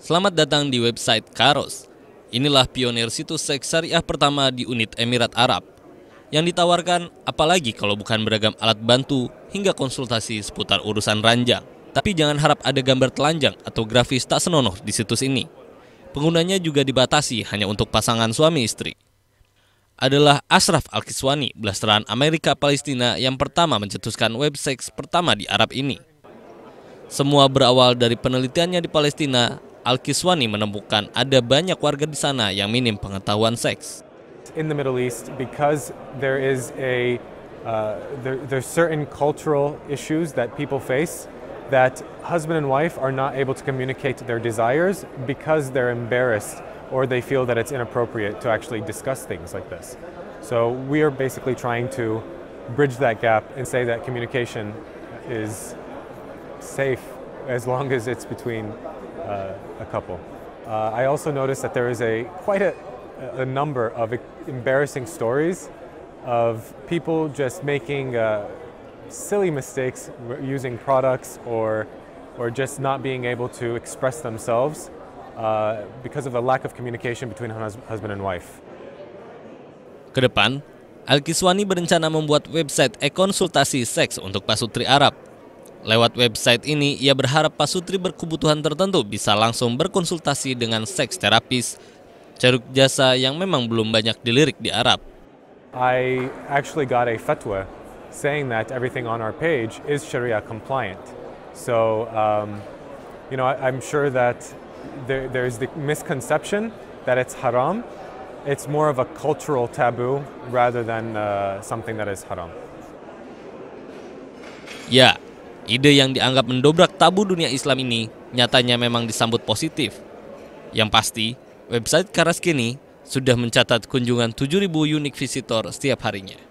Selamat datang di website Karos. Inilah pionir situs seks syariah pertama di unit Emirat Arab. Yang ditawarkan apalagi kalau bukan beragam alat bantu hingga konsultasi seputar urusan ranjang. Tapi jangan harap ada gambar telanjang atau grafis tak senonoh di situs ini. Penggunanya juga dibatasi hanya untuk pasangan suami istri adalah Ashraf Al-Kiswani, blasteran Amerika Palestina yang pertama mencetuskan web seks pertama di Arab ini. Semua berawal dari penelitiannya di Palestina Al-Kiswani menemukan ada banyak warga di sana yang minim pengetahuan seks. In the Middle East, because there is a uh, there, are certain cultural issues that people face that husband and wife are not able to communicate their desires because they're embarrassed or they feel that it's inappropriate to actually discuss things like this. So we are basically trying to bridge that gap and say that communication is safe as long as it's between uh, a couple. Uh, I also noticed that there is a quite a, a number of embarrassing stories of people just making uh, silly mistakes using products or, or just not being able to express themselves uh, because of a lack of communication between hus husband and wife. Kedepan, Al-Kiswani berencana membuat website e-konsultasi seks untuk pasutri Arab Lewat website ini, ia berharap pasutri berkebutuhan tertentu bisa langsung berkonsultasi dengan seks terapis, ceruk jasa yang memang belum banyak dilirik di Arab. I actually got a fatwa saying that everything on our page is Sharia compliant. So, um, you know, I'm sure that there, there's the misconception that it's haram. It's more of a cultural taboo rather than uh, something that is haram. Ya, Ide yang dianggap mendobrak tabu dunia Islam ini nyatanya memang disambut positif. Yang pasti, website Karaskini sudah mencatat kunjungan 7.000 unik visitor setiap harinya.